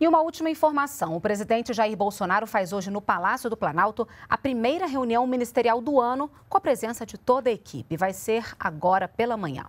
E uma última informação: o presidente Jair Bolsonaro faz hoje no Palácio do Planalto a primeira reunião ministerial do ano com a presença de toda a equipe. Vai ser agora pela manhã.